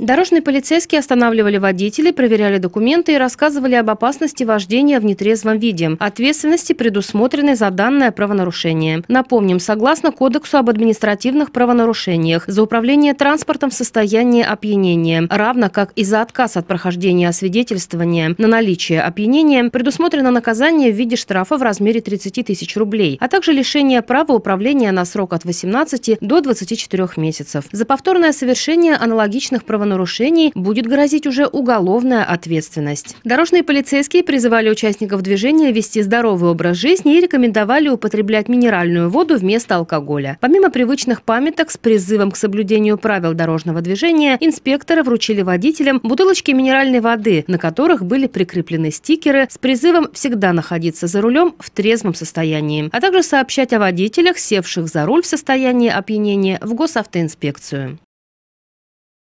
Дорожные полицейские останавливали водителей, проверяли документы и рассказывали об опасности вождения в нетрезвом виде, ответственности, предусмотренной за данное правонарушение. Напомним, согласно Кодексу об административных правонарушениях, за управление транспортом в состоянии опьянения, равно как и за отказ от прохождения освидетельствования на наличие опьянения, предусмотрено наказание в виде штрафа в размере 30 тысяч рублей, а также лишение права управления на срок от 18 до 24 месяцев. За повторное совершение аналогичных правонарушений правонарушений будет грозить уже уголовная ответственность. Дорожные полицейские призывали участников движения вести здоровый образ жизни и рекомендовали употреблять минеральную воду вместо алкоголя. Помимо привычных памяток с призывом к соблюдению правил дорожного движения, инспекторы вручили водителям бутылочки минеральной воды, на которых были прикреплены стикеры с призывом всегда находиться за рулем в трезвом состоянии, а также сообщать о водителях, севших за руль в состоянии опьянения в госавтоинспекцию.